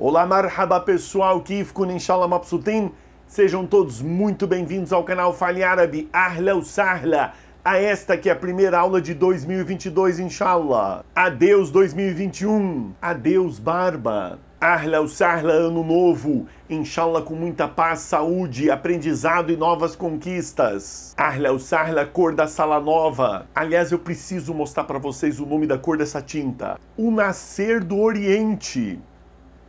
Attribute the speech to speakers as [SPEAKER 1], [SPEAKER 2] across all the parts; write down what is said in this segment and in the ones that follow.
[SPEAKER 1] Olá, marhaba pessoal, Kifkun, inshallah mabsutin. Sejam todos muito bem-vindos ao canal Fale Árabe, Ahla ou Sahla, a esta que é a primeira aula de 2022, inshallah. Adeus 2021, adeus barba. Ahla ou Sahla, ano novo, inshallah com muita paz, saúde, aprendizado e novas conquistas. Ahla ou Sahla, cor da sala nova. Aliás, eu preciso mostrar para vocês o nome da cor dessa tinta. O Nascer do Oriente.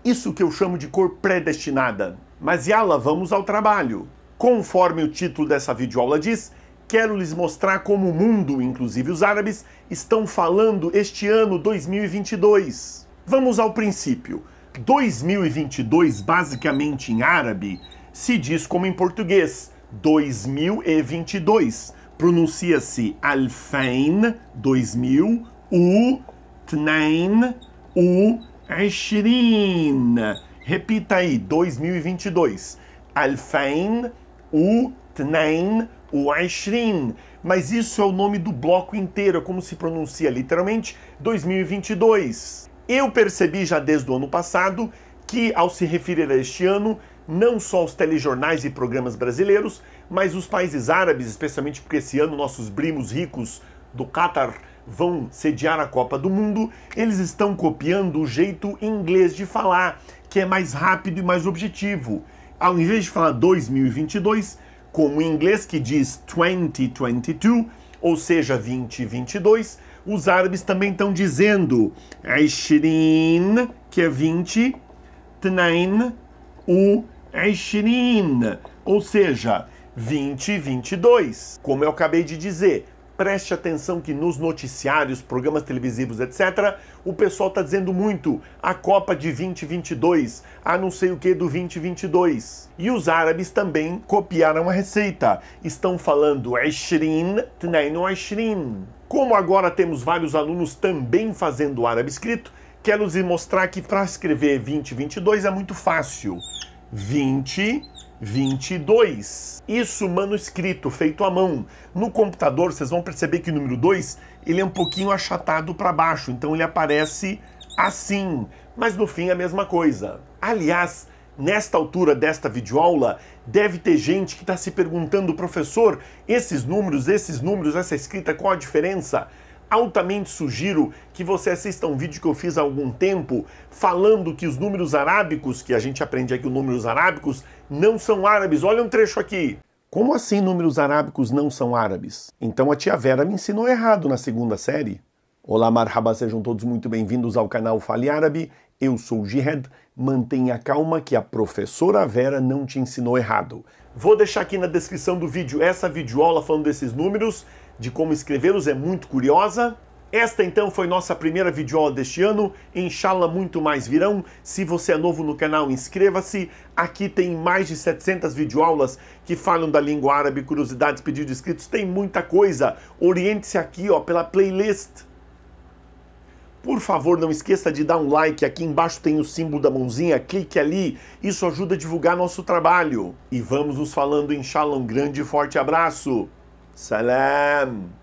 [SPEAKER 1] Isso que eu chamo de cor predestinada. Mas Yala, vamos ao trabalho. Conforme o título dessa videoaula diz, quero lhes mostrar como o mundo, inclusive os árabes, estão falando este ano 2022. Vamos ao princípio. 2022, basicamente em árabe, se diz como em português, 2022. Pronuncia-se alfain, 2000, u, tnain, u, Ashirin, Repita aí, 2022. Alfain, u, tnain, u Ishrin. Mas isso é o nome do bloco inteiro, é como se pronuncia literalmente 2022. Eu percebi já desde o ano passado que, ao se referir a este ano, não só os telejornais e programas brasileiros, mas os países árabes, especialmente porque esse ano nossos primos ricos do Qatar vão sediar a Copa do Mundo, eles estão copiando o jeito inglês de falar, que é mais rápido e mais objetivo. Ao invés de falar 2022, como em inglês que diz 2022, ou seja, 2022, os árabes também estão dizendo Aishirin, que é 20, Tnain, o Aishirin, ou seja, 2022, como eu acabei de dizer preste atenção que nos noticiários, programas televisivos, etc., o pessoal está dizendo muito a Copa de 2022, a não sei o que do 2022. E os árabes também copiaram a receita. Estão falando Ashrin, é Tnaino né, Ashrin. É Como agora temos vários alunos também fazendo árabe escrito, quero lhes mostrar que para escrever 2022 é muito fácil. 20 22. Isso manuscrito, feito à mão. No computador, vocês vão perceber que o número 2 ele é um pouquinho achatado para baixo, então ele aparece assim. Mas no fim, é a mesma coisa. Aliás, nesta altura desta videoaula, deve ter gente que está se perguntando, professor, esses números, esses números, essa escrita, qual a diferença? altamente sugiro que você assista um vídeo que eu fiz há algum tempo falando que os números arábicos, que a gente aprende aqui os números arábicos, não são árabes. Olha um trecho aqui. Como assim números arábicos não são árabes? Então a tia Vera me ensinou errado na segunda série. Olá, marhaba, sejam todos muito bem-vindos ao canal Fale Árabe. Eu sou Jihad. Mantenha calma que a professora Vera não te ensinou errado. Vou deixar aqui na descrição do vídeo essa videoaula falando desses números de como escrevê-los é muito curiosa. Esta então foi nossa primeira videoaula deste ano, Inshallah, muito mais virão. Se você é novo no canal, inscreva-se. Aqui tem mais de 700 videoaulas que falam da língua árabe, curiosidades, pedidos de inscritos, tem muita coisa. Oriente-se aqui ó, pela playlist. Por favor, não esqueça de dar um like. Aqui embaixo tem o símbolo da mãozinha. Clique ali. Isso ajuda a divulgar nosso trabalho. E vamos nos falando, em Um grande e forte abraço. سلام